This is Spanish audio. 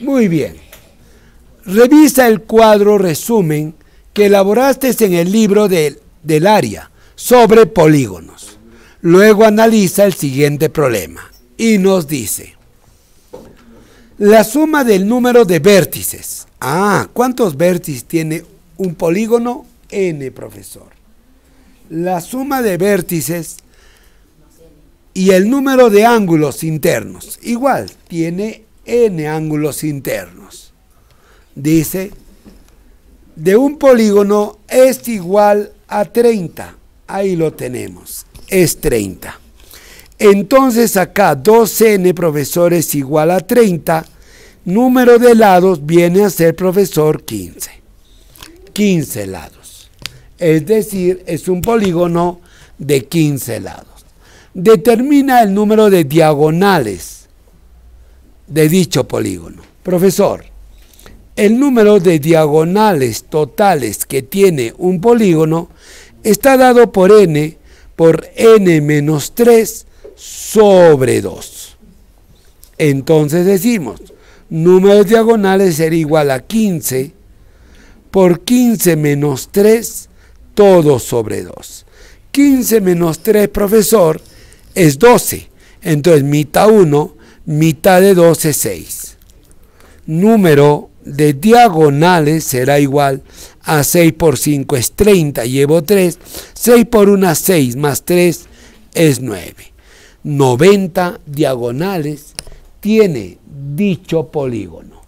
Muy bien. Revisa el cuadro resumen que elaboraste en el libro del área sobre polígonos. Luego analiza el siguiente problema y nos dice, la suma del número de vértices. Ah, ¿cuántos vértices tiene un polígono? N, profesor. La suma de vértices y el número de ángulos internos. Igual, tiene n ángulos internos. Dice, de un polígono es igual a 30. Ahí lo tenemos, es 30. Entonces acá 2n profesor es igual a 30. Número de lados viene a ser profesor 15. 15 lados. Es decir, es un polígono de 15 lados. Determina el número de diagonales de dicho polígono. Profesor, el número de diagonales totales que tiene un polígono está dado por n por n menos 3 sobre 2. Entonces decimos, número de diagonales será igual a 15 por 15 menos 3, todo sobre 2. 15 menos 3, profesor, es 12. Entonces, mitad 1 mitad de 2 es 6. Número de diagonales será igual a 6 por 5 es 30, llevo 3. 6 por 1 es 6, más 3 es 9. 90 diagonales tiene dicho polígono.